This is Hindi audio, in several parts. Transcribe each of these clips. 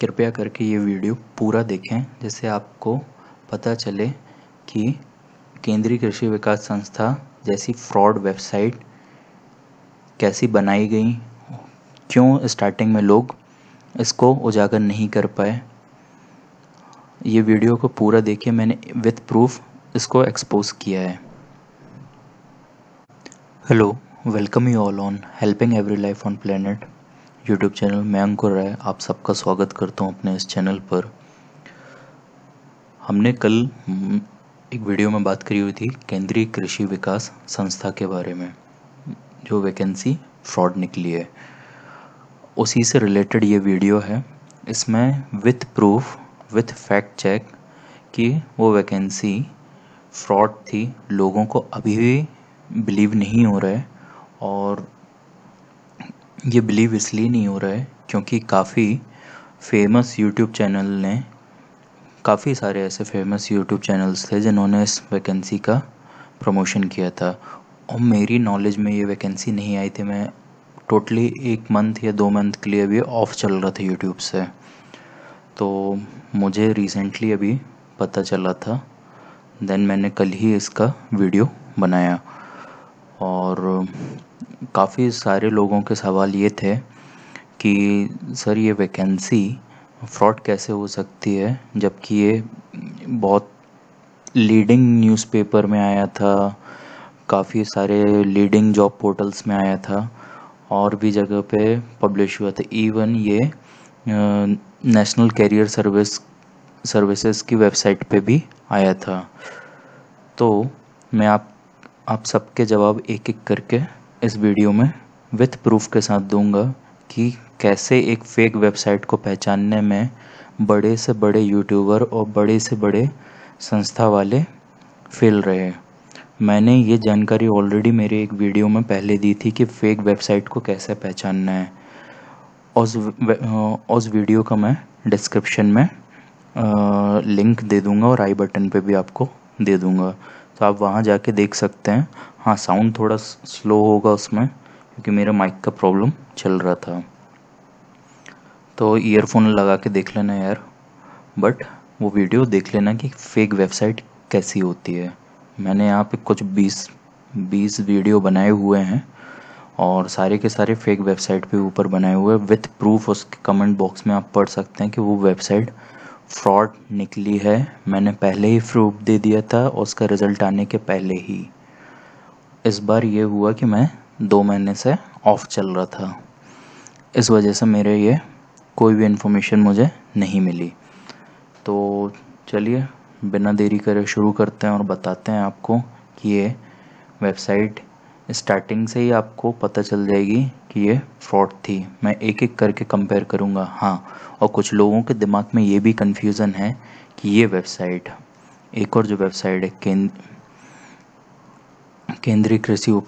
कृपया करके ये वीडियो पूरा देखें जिससे आपको पता चले कि केंद्रीय कृषि विकास संस्था जैसी फ्रॉड वेबसाइट कैसी बनाई गई क्यों स्टार्टिंग में लोग इसको उजागर नहीं कर पाए ये वीडियो को पूरा देखिए मैंने विथ प्रूफ इसको एक्सपोज किया है hello welcome you all on helping every life on planet YouTube channel मैं अंकुर राय आप सबका स्वागत करता हूँ अपने इस चैनल पर हमने कल हम्म, एक वीडियो में बात करी हुई थी केंद्रीय कृषि विकास संस्था के बारे में जो वैकेंसी फ्रॉड निकली है उसी से रिलेटेड ये वीडियो है इसमें with proof with fact check कि वो वैकेंसी फ्रॉड थी लोगों को अभी भी बिलीव नहीं हो रहा है और ये बिलीव इसलिए नहीं हो रहा है क्योंकि काफ़ी फेमस यूट्यूब चैनल ने काफ़ी सारे ऐसे फेमस यूट्यूब चैनल्स थे जिन्होंने इस वैकेंसी का प्रमोशन किया था और मेरी नॉलेज में ये वैकेंसी नहीं आई थी मैं टोटली एक मंथ या दो मंथ के लिए अभी ऑफ चल रहा था यूट्यूब से तो मुझे रिसेंटली अभी पता चला था देन मैंने कल ही इसका वीडियो बनाया और काफ़ी सारे लोगों के सवाल ये थे कि सर ये वैकेंसी फ्रॉड कैसे हो सकती है जबकि ये बहुत लीडिंग न्यूज़पेपर में आया था काफ़ी सारे लीडिंग जॉब पोर्टल्स में आया था और भी जगह पे पब्लिश हुआ था इवन ये नेशनल कैरियर सर्विस सर्विसेज की वेबसाइट पे भी आया था तो मैं आप आप सबके जवाब एक एक करके इस वीडियो में विथ प्रूफ के साथ दूंगा कि कैसे एक फेक वेबसाइट को पहचानने में बड़े से बड़े यूट्यूबर और बड़े से बड़े संस्था वाले फेल रहे मैंने ये जानकारी ऑलरेडी मेरे एक वीडियो में पहले दी थी कि फेक वेबसाइट को कैसे पहचानना है उस उस वीडियो का मैं डिस्क्रिप्शन में आ, लिंक दे दूंगा और आई बटन पे भी आपको दे दूंगा तो आप वहाँ जाके देख सकते हैं हाँ साउंड थोड़ा स्लो होगा उसमें क्योंकि मेरा माइक का प्रॉब्लम चल रहा था तो ईयरफोन लगा के देख लेना यार बट वो वीडियो देख लेना कि फेक वेबसाइट कैसी होती है मैंने यहाँ पे कुछ बीस बीस वीडियो बनाए हुए हैं और सारे के सारे फेक वेबसाइट पे ऊपर बनाए हुए विथ प्रूफ उसके कमेंट बॉक्स में आप पढ़ सकते हैं कि वो वेबसाइट फ्रॉड निकली है मैंने पहले ही प्रूफ दे दिया था उसका रिज़ल्ट आने के पहले ही इस बार ये हुआ कि मैं दो महीने से ऑफ चल रहा था इस वजह से मेरे ये कोई भी इन्फॉर्मेशन मुझे नहीं मिली तो चलिए बिना देरी करे शुरू करते हैं और बताते हैं आपको कि ये वेबसाइट स्टार्टिंग से ही आपको पता चल जाएगी कि ये फ्रॉड थी मैं एक एक करके कंपेयर करूँगा हाँ और कुछ लोगों के दिमाग में ये भी कन्फ्यूज़न है कि ये वेबसाइट एक और जो वेबसाइट है केंद्र केंद्रीय कृषि उप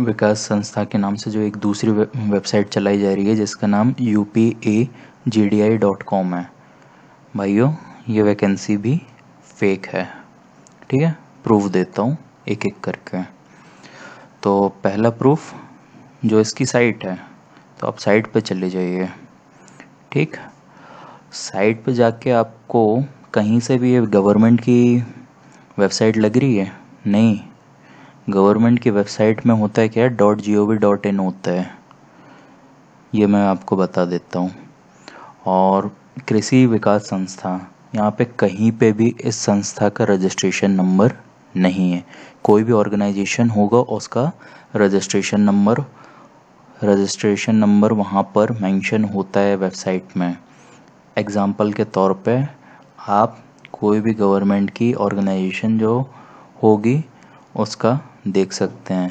विकास संस्था के नाम से जो एक दूसरी वेबसाइट चलाई जा रही है जिसका नाम U P A G D I dot com है भाइयों ये वैकेंसी भी फेक है ठीक है प्रूफ देता हूँ एक एक करके तो पहला प्रूफ जो इसकी साइट है तो आप साइट पे चले जाइए ठीक साइट पे जाके आपको कहीं से भी ये गवर्नमेंट की वेबसाइट लग रही है नहीं गवर्नमेंट की वेबसाइट में होता है क्या dot G O V dot in होता है ये मैं आपको बता देता हूँ और कृषि विकास संस्था यहाँ पे कहीं पे भी इस संस्था का रजिस्ट्रेशन नंबर नहीं है कोई भी ऑर्गेनाइजेशन होगा उसका रजिस्ट्रेशन नंबर रजिस्ट्रेशन नंबर वहाँ पर मेंशन होता है वेबसाइट में एग्ज़ाम्पल के तौर पे आप कोई भी गवर्नमेंट की ऑर्गेनाइजेशन जो होगी उसका देख सकते हैं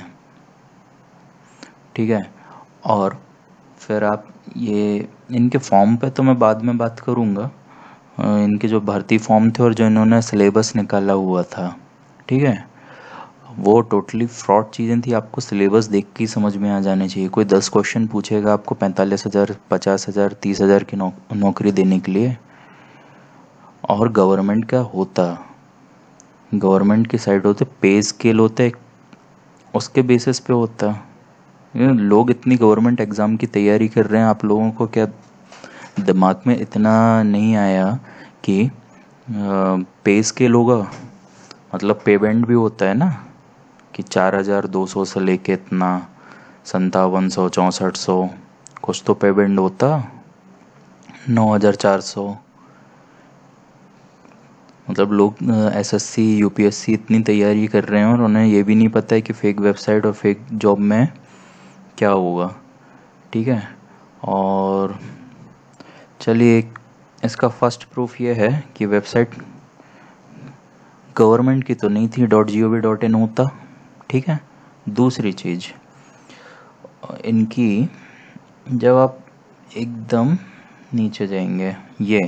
ठीक है और फिर आप ये इनके फॉर्म पे तो मैं बाद में बात करूँगा इनके जो भर्ती फॉर्म थे और जो इन्होंने सिलेबस निकाला हुआ था ठीक है वो टोटली फ्रॉड चीज़ें थी आपको सिलेबस देख के समझ में आ जाने चाहिए कोई दस क्वेश्चन पूछेगा आपको पैंतालीस हज़ार पचास हज़ार तीस हज़ार की नौ, नौकरी देने के लिए और गवर्नमेंट का होता गवर्नमेंट की साइड होते पे स्केल होते उसके बेसिस पे होता लोग इतनी गवर्नमेंट एग्ज़ाम की तैयारी कर रहे हैं आप लोगों को क्या दिमाग में इतना नहीं आया कि पे स्केल होगा मतलब पेमेंट भी होता है ना कि चार हज़ार दो सौ से लेके इतना संतावन सौ चौंसठ सौ कुछ तो पेमेंट होता नौ हज़ार चार सौ मतलब लोग एसएससी यूपीएससी इतनी तैयारी कर रहे हैं और उन्हें ये भी नहीं पता है कि फेक वेबसाइट और फेक जॉब में क्या होगा ठीक है और चलिए इसका फर्स्ट प्रूफ ये है कि वेबसाइट गवर्नमेंट की तो नहीं थी dot G O V dot in होता ठीक है दूसरी चीज़ इनकी जब आप एकदम नीचे जाएंगे ये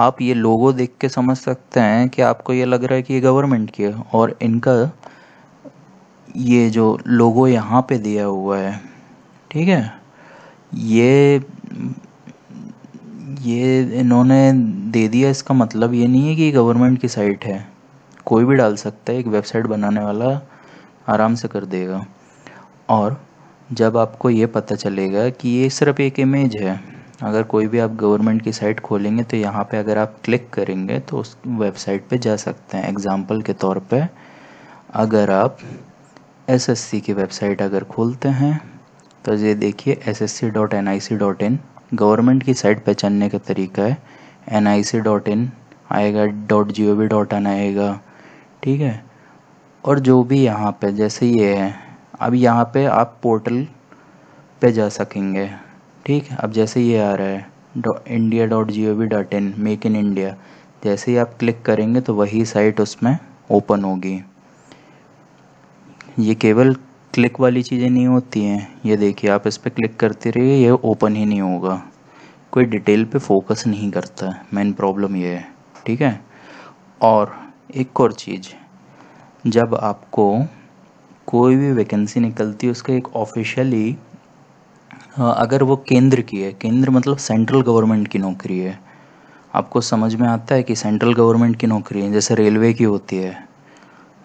आप ये लोगो देख के समझ सकते हैं कि आपको ये लग रहा है कि ये गवर्नमेंट की है और इनका ये जो लोगो यहाँ पे दिया हुआ है ठीक है ये ये इन्होंने दे दिया इसका मतलब ये नहीं है कि गवर्नमेंट की साइट है कोई भी डाल सकता है एक वेबसाइट बनाने वाला आराम से कर देगा और जब आपको ये पता चलेगा कि ये सिर्फ एक इमेज है अगर कोई भी आप गवर्नमेंट की साइट खोलेंगे तो यहाँ पे अगर आप क्लिक करेंगे तो उस वेबसाइट पे जा सकते हैं एग्जाम्पल के तौर पे अगर आप एसएससी की वेबसाइट अगर खोलते हैं तो ये देखिए S S C dot N I C dot in government की साइट पहचानने का तरीका है N I C dot in आएगा dot G O V dot आएगा ठीक है और जो भी यहाँ पे जैसे ये है अब यहाँ पे आप पोर्टल पे जा सकेंगे ठीक है अब जैसे ये आ रहा है India dot G O V dot in make in India जैसे ही आप क्लिक करेंगे तो वही साइट उसमें ओपन होगी ये केवल क्लिक वाली चीज़ें नहीं होती हैं ये देखिए आप इस पर क्लिक करते रहिए ये ओपन ही नहीं होगा कोई डिटेल पे फोकस नहीं करता मेन प्रॉब्लम ये है ठीक है और एक और चीज़ जब आपको कोई भी वैकेंसी निकलती है उसका एक ऑफिशियली अगर वो केंद्र की है केंद्र मतलब सेंट्रल गवर्नमेंट की नौकरी है आपको समझ में आता है कि सेंट्रल गवर्नमेंट की नौकरी है जैसे रेलवे की होती है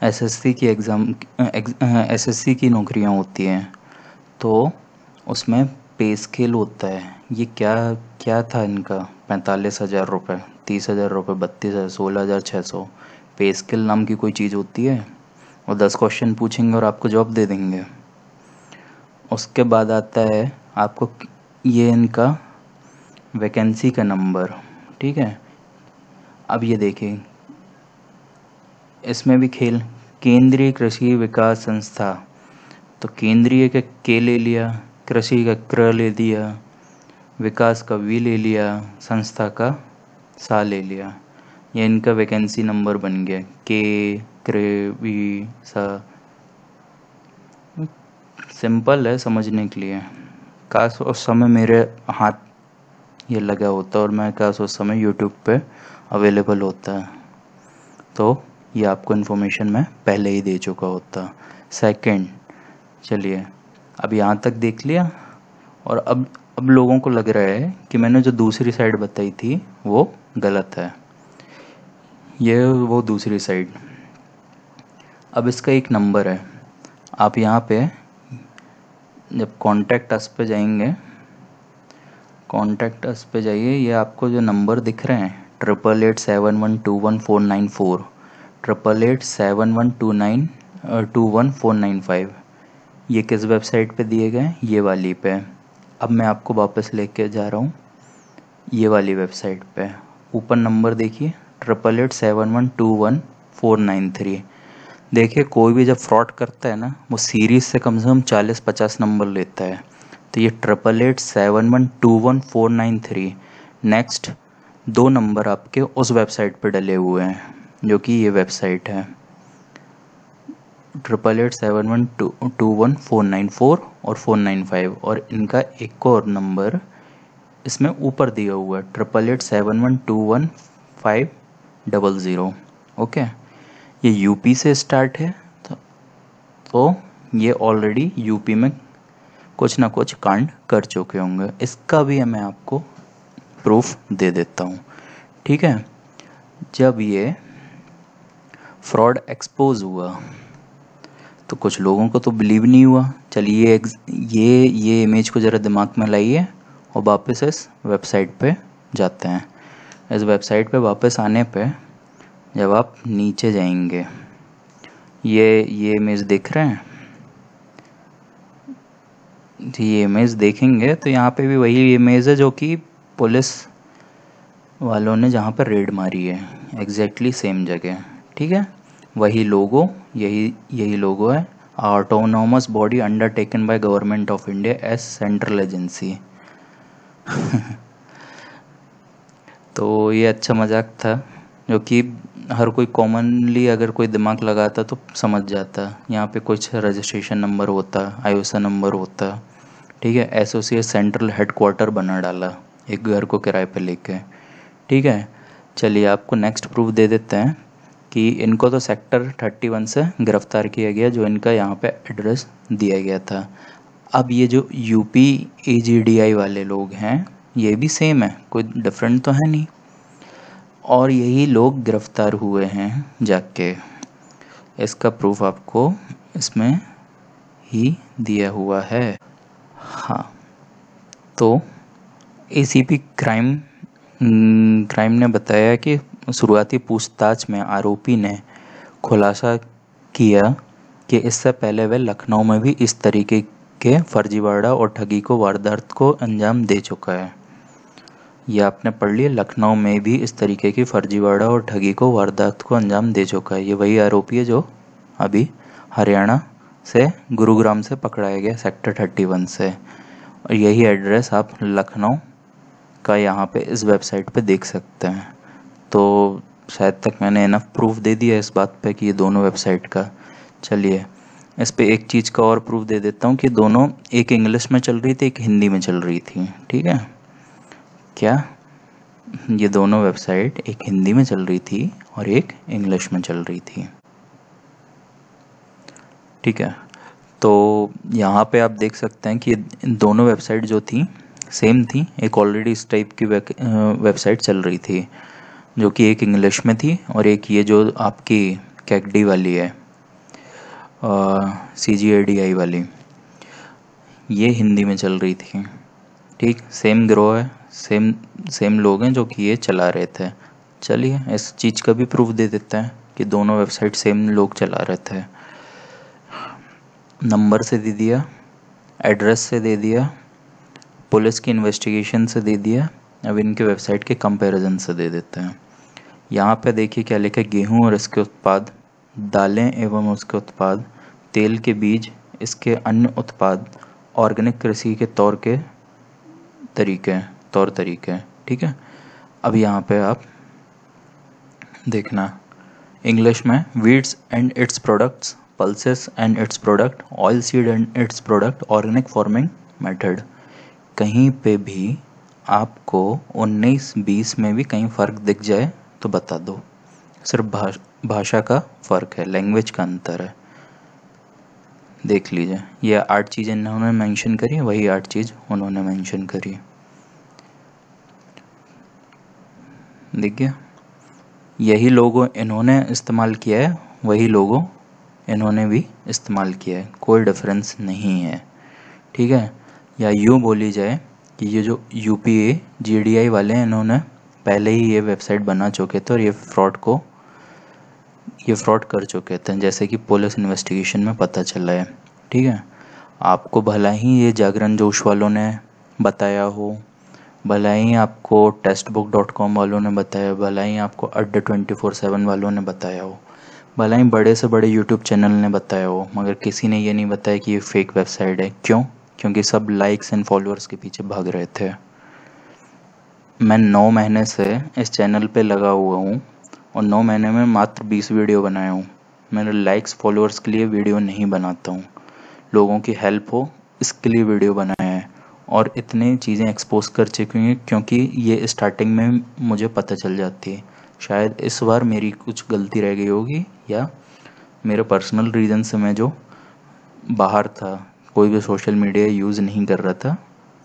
एसएससी की एग्ज़ाम एसएससी की नौकरियां होती हैं तो उसमें पे स्केल होता है ये क्या क्या था इनका पैंतालीस हज़ार रुपये तीस हज़ार रुपये बत्तीस हज़ार सोलह हज़ार छः सौ पे स्किल नाम की कोई चीज़ होती है वो दस क्वेश्चन पूछेंगे और आपको जॉब दे देंगे उसके बाद आता है आपको ये इनका वैकेंसी का नंबर ठीक है अब ये देखें इसमें भी खेल केंद्रीय कृषि विकास संस्था तो केंद्रीय का के ले लिया कृषि का क्र ले दिया विकास का वी ले लिया संस्था का सा ले लिया ये इनका वैकेंसी नंबर बन गया के वी सा सिंपल है समझने के लिए काश उस समय मेरे हाथ ये लगा होता और मैं काश उस समय यूट्यूब पे अवेलेबल होता है तो ये आपको इन्फॉर्मेशन मैं पहले ही दे चुका होता सेकंड चलिए अब यहाँ तक देख लिया और अब अब लोगों को लग रहा है कि मैंने जो दूसरी साइड बताई थी वो गलत है ये वो दूसरी साइड अब इसका एक नंबर है आप यहाँ पे जब कॉन्टैक्ट अस पे जाएंगे कॉन्टैक्ट अस पे जाइए ये आपको जो नंबर दिख रहे हैं triple eight seven one two one four nine four triple eight seven one two nine two one four nine five ये किस वेबसाइट पे दिए गए ये वाली पे अब मैं आपको वापस लेके जा रहा हूँ ये वाली वेबसाइट पे ऊपर नंबर देखिए triple eight seven one two one four nine three देखिए कोई भी जब फ्रॉड करता है ना वो सीरीज से कम से कम चालीस पचास नंबर लेता है तो ये triple eight seven one two one four nine three next दो नंबर आपके उस वेबसाइट पर डले हुए हैं जो कि ये वेबसाइट है triple eight seven one two two one four nine four और फोर नाइन फाइव और इनका एक और नंबर इसमें ऊपर दिया हुआ है triple eight seven one two one five double zero okay ये यूपी से स्टार्ट है तो, तो ये ऑलरेडी यूपी में कुछ ना कुछ कांड कर चुके होंगे इसका भी मैं आपको प्रूफ दे देता हूँ ठीक है जब ये फ्रॉड एक्सपोज हुआ तो कुछ लोगों को तो बिलीव नहीं हुआ चलिए ये ये इमेज को ज़रा दिमाग में लाइए और वापस इस वेबसाइट पे जाते हैं इस वेबसाइट पे वापस आने पे जब आप नीचे जाएंगे ये ये इमेज दिख रहे हैं तो ये इमेज देखेंगे तो यहाँ पे भी वही इमेज है जो कि पुलिस वालों ने जहाँ पर रेड मारी है एग्जैक्टली सेम जगह ठीक है वही लोगो यही यही लोगो है autonomous body undertaken by government of India as central agency तो ये अच्छा मज़ाक था जो कि हर कोई कॉमनली अगर कोई दिमाग लगाता तो समझ जाता यहाँ पे कुछ रजिस्ट्रेशन नंबर होता आयोसा नंबर होता ठीक है एसोसिएट सेंट्रल हेडक्वार्टर बना डाला एक घर को किराए पे लेके ठीक है चलिए आपको नेक्स्ट प्रूफ दे देते हैं कि इनको तो सेक्टर 31 से गिरफ्तार किया गया जो इनका यहाँ पे एड्रेस दिया गया था अब ये जो यूपी ए वाले लोग हैं ये भी सेम है कोई डिफरेंट तो है नहीं और यही लोग गिरफ्तार हुए हैं जाके इसका प्रूफ आपको इसमें ही दिया हुआ है हाँ तो एसीपी क्राइम क्राइम ने बताया कि शुरुआती पूछताछ में आरोपी ने खुलासा किया कि इससे पहले वह लखनऊ में भी इस तरीके के फर्जीवाड़ा और ठगी को वारदात को अंजाम दे चुका है ये आपने पढ़ लिया लखनऊ में भी इस तरीके की फर्जीवाड़ा और ठगी को वारदात को अंजाम दे चुका है ये वही आरोपी है जो अभी हरियाणा से गुरुग्राम से पकड़ाया गया सेक्टर थर्टी वन से और यही एड्रेस आप लखनऊ का यहाँ पे इस वेबसाइट पे देख सकते हैं तो शायद तक मैंने इनफ प्रूफ दे दिया इस बात पे कि ये दोनों वेबसाइट का चलिए इस पर एक चीज़ का और प्रूफ दे देता हूँ कि दोनों एक इंग्लिश में चल रही थी एक हिंदी में चल रही थी ठीक है क्या ये दोनों वेबसाइट एक हिंदी में चल रही थी और एक इंग्लिश में चल रही थी ठीक है तो यहाँ पे आप देख सकते हैं कि इन दोनों वेबसाइट जो थी सेम थी एक ऑलरेडी इस टाइप की वेबसाइट चल रही थी जो कि एक इंग्लिश में थी और एक ये जो आपकी कैकडी वाली है सी जी ए डी आई वाली ये हिंदी में चल रही थी ठीक सेम ग्रो है सेम सेम लोग हैं जो कि ये चला रहे थे चलिए इस चीज़ का भी प्रूफ दे देते हैं कि दोनों वेबसाइट सेम लोग चला रहे थे नंबर से दे दिया एड्रेस से दे दिया पुलिस की इन्वेस्टिगेशन से दे दिया अब इनके वेबसाइट के कंपैरिजन से दे देते हैं यहाँ पे देखिए क्या लिखा है गेहूँ और इसके उत्पाद दालें एवं उसके उत्पाद तेल के बीज इसके अन्य उत्पाद ऑर्गेनिक कृषि के तौर के तरीके हैं तौर तरीके हैं ठीक है अब यहाँ पे आप देखना इंग्लिश में weeds and its products pulses and its product oil seed and its product organic farming method कहीं पे भी आपको 19-20 में भी कहीं फ़र्क दिख जाए तो बता दो सिर्फ भाषा भाषा का फ़र्क है लैंग्वेज का अंतर है देख लीजिए ये आठ चीज़ें इन्होंने मेंशन करी वही आठ चीज़ उन्होंने मेंशन करी देखिए यही लोगो इन्होंने इस्तेमाल किया है वही लोगो इन्होंने भी इस्तेमाल किया है कोई डिफरेंस नहीं है ठीक है या यूँ बोली जाए कि ये जो U P A G D I वाले हैं इन्होंने पहले ही ये वेबसाइट बना चुके थे और ये फ्रॉड को ये फ्रॉड कर चुके थे जैसे कि पुलिस इन्वेस्टिगेशन में पता चला है ठीक है आपको भला ही ये जागरण जोश वालों ने बताया हो भला ही आपको टेस्ट बुक डॉट कॉम वालों ने बताया भला ही आपको अड्डा ट्वेंटी फोर सेवन वालों ने बताया हो भला ही बड़े से बड़े यूट्यूब चैनल ने बताया हो मगर किसी ने ये नहीं बताया कि ये फेक वेबसाइट है क्यों क्योंकि सब लाइक्स एंड फॉलोअर्स के पीछे भाग रहे थे मैं नौ महीने से इस चैनल पे लगा हुआ हूँ और नौ महीने में मात्र बीस वीडियो बनाया हूँ मैंने लाइक्स फॉलोअर्स के लिए वीडियो नहीं बनाता हूँ लोगों की हेल्प हो इसके लिए वीडियो बनाया है और इतने चीज़ें एक्सपोज कर चुकी हैं क्योंकि ये स्टार्टिंग में मुझे पता चल जाती है शायद इस बार मेरी कुछ गलती रह गई होगी या मेरे पर्सनल रीज़न से मैं जो बाहर था कोई भी सोशल मीडिया यूज़ नहीं कर रहा था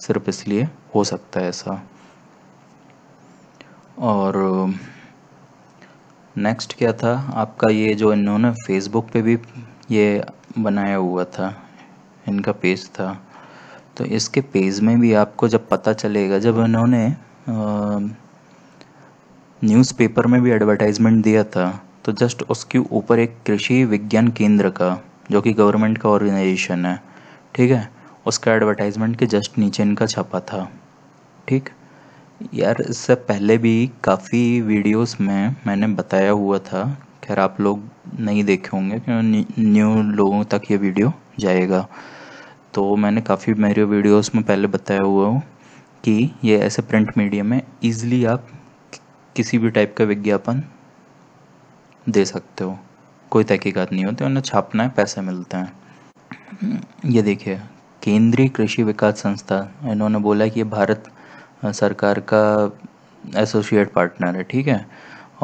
सिर्फ इसलिए हो सकता है ऐसा और नेक्स्ट क्या था आपका ये जो इन्होंने फेसबुक पे भी ये बनाया हुआ था इनका पेज था तो इसके पेज में भी आपको जब पता चलेगा जब उन्होंने न्यूज़पेपर में भी एडवर्टाइजमेंट दिया था तो जस्ट उसके ऊपर एक कृषि विज्ञान केंद्र का जो कि गवर्नमेंट का ऑर्गेनाइजेशन है ठीक है उसका एडवर्टाइजमेंट के जस्ट नीचे इनका छपा था ठीक यार इससे पहले भी काफ़ी वीडियोस में मैंने बताया हुआ था खैर आप लोग नहीं देखे होंगे क्यों न्यू लोगों तक ये वीडियो जाएगा तो मैंने काफ़ी मेरे वीडियोस में पहले बताया हुआ हूँ कि ये ऐसे प्रिंट मीडियम में ईज़िली आप किसी भी टाइप का विज्ञापन दे सकते हो कोई तहकीक़त नहीं होती उन्हें छापना है पैसे मिलते हैं ये देखिए केंद्रीय कृषि विकास संस्था इन्होंने बोला कि ये भारत सरकार का एसोसिएट पार्टनर है ठीक है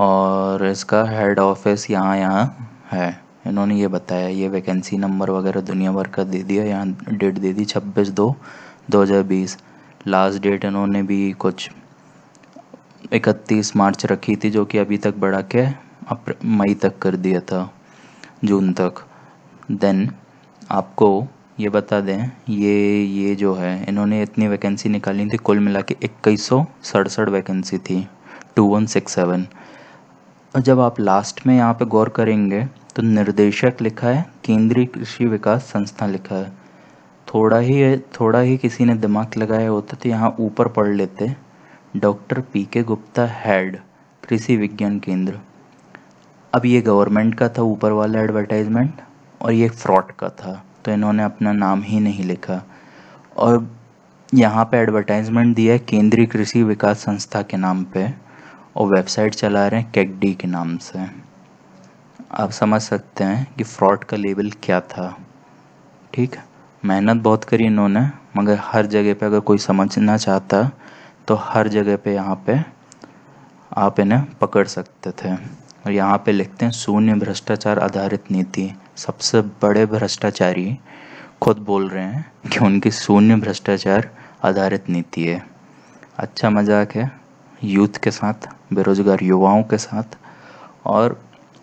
और इसका हेड ऑफिस यहाँ यहाँ है इन्होंने ये बताया ये वैकेंसी नंबर वगैरह दुनिया भर का दे दिया यहाँ डेट दे दी छब्बीस दो दो हज़ार बीस लास्ट डेट इन्होंने भी कुछ इकतीस मार्च रखी थी जो कि अभी तक बढ़ा के मई तक कर दिया था जून तक देन आपको ये बता दें ये ये जो है इन्होंने इतनी वैकेंसी निकाली थी कुल मिला के इक्कीस सौ सड़सठ वैकेंसी थी टू वन सिक्स सेवन जब आप लास्ट में यहाँ पे गौर करेंगे तो निर्देशक लिखा है केंद्रीय कृषि विकास संस्था लिखा है थोड़ा ही थोड़ा ही किसी ने दिमाग लगाया होता तो यहाँ ऊपर पढ़ लेते डॉक्टर पी के गुप्ता हैड कृषि विज्ञान केंद्र अब ये गवर्नमेंट का था ऊपर वाला एडवर्टाइजमेंट और ये फ्रॉड का था तो इन्होंने अपना नाम ही नहीं लिखा और यहाँ पे एडवर्टाइजमेंट दिया है केंद्रीय कृषि विकास संस्था के नाम पे और वेबसाइट चला रहे हैं कैकडी के नाम से आप समझ सकते हैं कि फ्रॉड का लेवल क्या था ठीक मेहनत बहुत करी इन्होंने मगर हर जगह पे अगर कोई समझना चाहता तो हर जगह पे यहाँ पे आप इन्हें पकड़ सकते थे और यहाँ पे लिखते हैं शून्य भ्रष्टाचार आधारित नीति सबसे बड़े भ्रष्टाचारी खुद बोल रहे हैं कि उनकी शून्य भ्रष्टाचार आधारित नीति है अच्छा मजाक है यूथ के साथ बेरोज़गार युवाओं के साथ और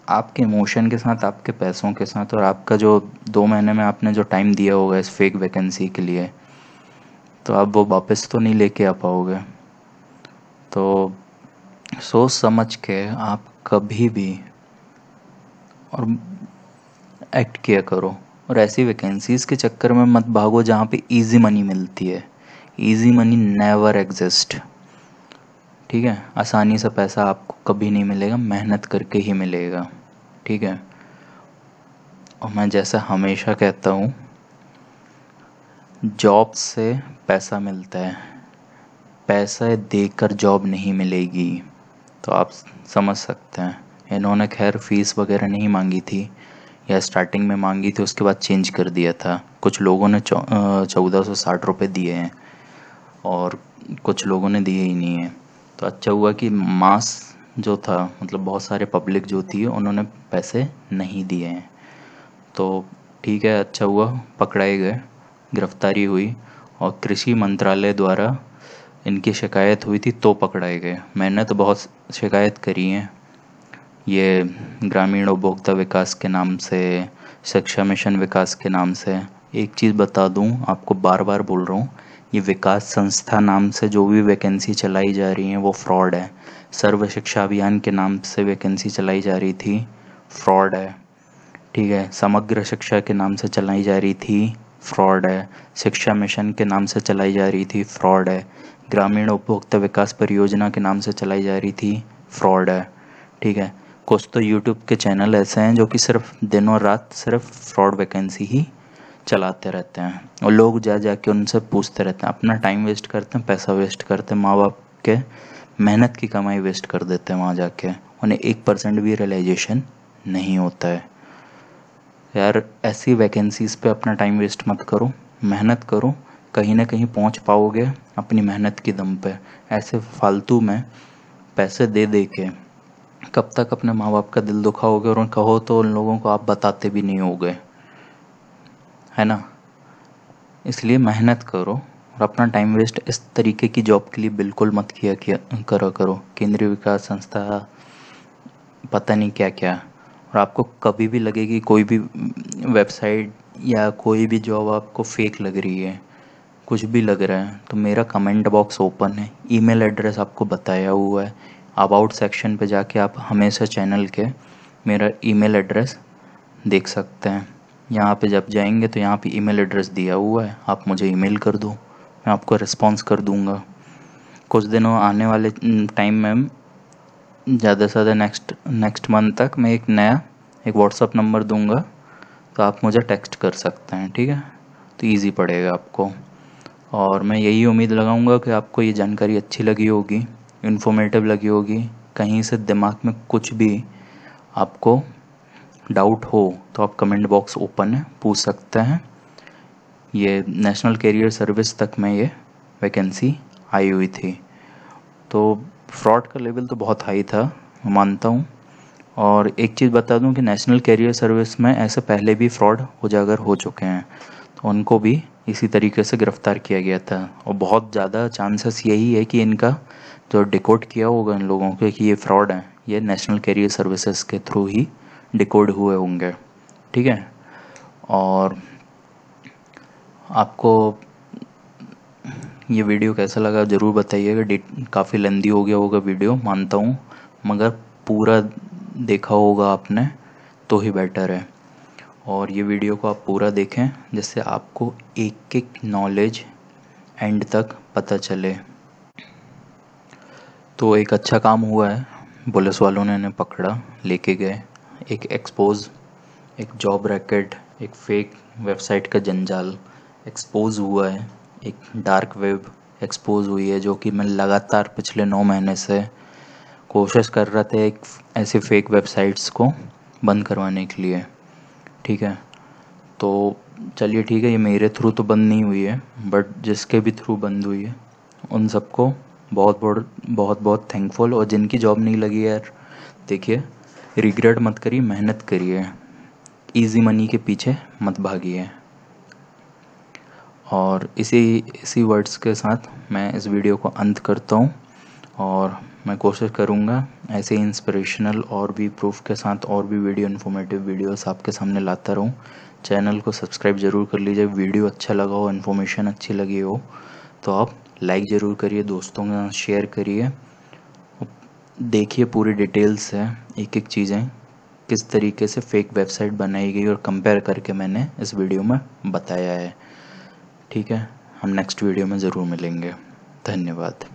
आपके इमोशन के साथ आपके पैसों के साथ और आपका जो दो महीने में आपने जो टाइम दिया होगा इस फेक वैकेंसी के लिए तो आप वो वापस तो नहीं लेके आ पाओगे तो सोच समझ के आप कभी भी और एक्ट किया करो और ऐसी वैकेंसीज़ के चक्कर में मत भागो जहाँ पे इजी मनी मिलती है इजी मनी नेवर एग्जिस्ट ठीक है आसानी से पैसा आपको कभी नहीं मिलेगा मेहनत करके ही मिलेगा ठीक है और मैं जैसा हमेशा कहता हूँ जॉब से पैसा मिलता है पैसा देकर जॉब नहीं मिलेगी तो आप समझ सकते हैं इन्होंने खैर फीस वगैरह नहीं मांगी थी या स्टार्टिंग में मांगी थी उसके बाद चेंज कर दिया था कुछ लोगों ने चौदह सौ साठ रुपये दिए हैं और कुछ लोगों ने दिए ही नहीं है तो अच्छा हुआ कि मास जो था मतलब बहुत सारे पब्लिक जो थी उन्होंने पैसे नहीं दिए हैं तो ठीक है अच्छा हुआ पकड़ाए गए गिरफ्तारी हुई और कृषि मंत्रालय द्वारा इनकी शिकायत हुई थी तो पकड़ाए गए मैंने तो बहुत शिकायत करी है ये ग्रामीण उपभोक्ता विकास के नाम से शिक्षा मिशन विकास के नाम से एक चीज़ बता दूं आपको बार बार बोल रहा हूँ ये विकास संस्था नाम से जो भी वैकेंसी चलाई जा रही है वो फ्रॉड है सर्व शिक्षा अभियान के नाम से वैकेंसी चलाई जा रही थी फ्रॉड है ठीक है समग्र शिक्षा के नाम से चलाई जा रही थी फ्रॉड है शिक्षा मिशन के नाम से चलाई जा रही थी फ्रॉड है ग्रामीण उपभोक्ता विकास परियोजना के नाम से चलाई जा रही थी फ्रॉड है ठीक है कुछ तो यूट्यूब के चैनल ऐसे हैं जो कि सिर्फ दिन और रात सिर्फ फ्रॉड वैकेंसी ही चलाते रहते हैं और लोग जा जा के उनसे पूछते रहते हैं अपना टाइम वेस्ट करते हैं पैसा वेस्ट करते हैं माँ बाप के मेहनत की कमाई वेस्ट कर देते हैं वहाँ जाके उन्हें एक परसेंट भी रियलाइजेशन नहीं होता है यार ऐसी वैकेंसीज़ पे अपना टाइम वेस्ट मत करो मेहनत करो कहीं ना कहीं पहुंच पाओगे अपनी मेहनत के दम पे ऐसे फालतू में पैसे दे दे के कब तक अपने माँ बाप का दिल दुखाओगे और कहो तो उन लोगों को आप बताते भी नहीं होगे है ना इसलिए मेहनत करो और अपना टाइम वेस्ट इस तरीके की जॉब के लिए बिल्कुल मत किया किया करा करो केंद्रीय विकास संस्था पता नहीं क्या क्या और आपको कभी भी लगेगी कोई भी वेबसाइट या कोई भी जॉब आपको फेक लग रही है कुछ भी लग रहा है तो मेरा कमेंट बॉक्स ओपन है ईमेल एड्रेस आपको बताया हुआ है अबाउट सेक्शन पे जाके आप हमेशा चैनल के मेरा ईमेल एड्रेस देख सकते हैं यहाँ पे जब जाएंगे तो यहाँ पे ईमेल एड्रेस दिया हुआ है आप मुझे ईमेल कर दो मैं आपको रिस्पॉन्स कर दूँगा कुछ दिनों आने वाले टाइम में ज़्यादा से ज़्यादा नेक्स्ट नेक्स्ट मंथ तक मैं एक नया एक व्हाट्सअप नंबर दूँगा तो आप मुझे टेक्स्ट कर सकते हैं ठीक है तो ईजी पड़ेगा आपको और मैं यही उम्मीद लगाऊंगा कि आपको ये जानकारी अच्छी लगी होगी इन्फॉर्मेटिव लगी होगी कहीं से दिमाग में कुछ भी आपको डाउट हो तो आप कमेंट बॉक्स ओपन है पूछ सकते हैं ये नेशनल कैरियर सर्विस तक में ये वैकेंसी आई हुई थी तो फ्रॉड का लेवल तो बहुत हाई था मानता हूँ और एक चीज़ बता दूँ कि नेशनल कैरियर सर्विस में ऐसे पहले भी फ्रॉड उजागर हो चुके हैं तो उनको भी इसी तरीके से गिरफ्तार किया गया था और बहुत ज़्यादा चांसेस यही है कि इनका जो डिकोड किया होगा इन लोगों के कि ये फ्रॉड हैं ये नेशनल कैरियर सर्विसेज के थ्रू ही डिकोड हुए होंगे ठीक है और आपको ये वीडियो कैसा लगा ज़रूर बताइएगा काफ़ी लेंदी हो गया होगा वीडियो मानता हूँ मगर पूरा देखा होगा आपने तो ही बेटर है और ये वीडियो को आप पूरा देखें जिससे आपको एक एक नॉलेज एंड तक पता चले तो एक अच्छा काम हुआ है पुलिस वालों ने इन्हें पकड़ा लेके गए एक एक्सपोज एक जॉब रैकेट एक फेक वेबसाइट का जंजाल एक्सपोज हुआ है एक डार्क वेब एक्सपोज हुई है जो कि मैं लगातार पिछले नौ महीने से कोशिश कर रहा था एक ऐसे फेक वेबसाइट्स को बंद करवाने के लिए ठीक है तो चलिए ठीक है ये मेरे थ्रू तो बंद नहीं हुई है बट जिसके भी थ्रू बंद हुई है उन सबको बहुत बहुत बहुत बहुत थैंकफुल और जिनकी जॉब नहीं लगी यार देखिए रिग्रेट मत करिए मेहनत करिए इजी मनी के पीछे मत भागिए और इसी इसी वर्ड्स के साथ मैं इस वीडियो को अंत करता हूँ और मैं कोशिश करूँगा ऐसे इंस्पिरेशनल और भी प्रूफ के साथ और भी वीडियो इन्फॉर्मेटिव वीडियोस आपके सामने लाता रहूँ चैनल को सब्सक्राइब ज़रूर कर लीजिए वीडियो अच्छा लगा हो इन्फॉर्मेशन अच्छी लगी हो तो आप लाइक ज़रूर करिए दोस्तों के साथ शेयर करिए देखिए पूरी डिटेल्स है एक एक चीज़ें किस तरीके से फेक वेबसाइट बनाई गई और कंपेयर करके मैंने इस वीडियो में बताया है ठीक है हम नेक्स्ट वीडियो में ज़रूर मिलेंगे धन्यवाद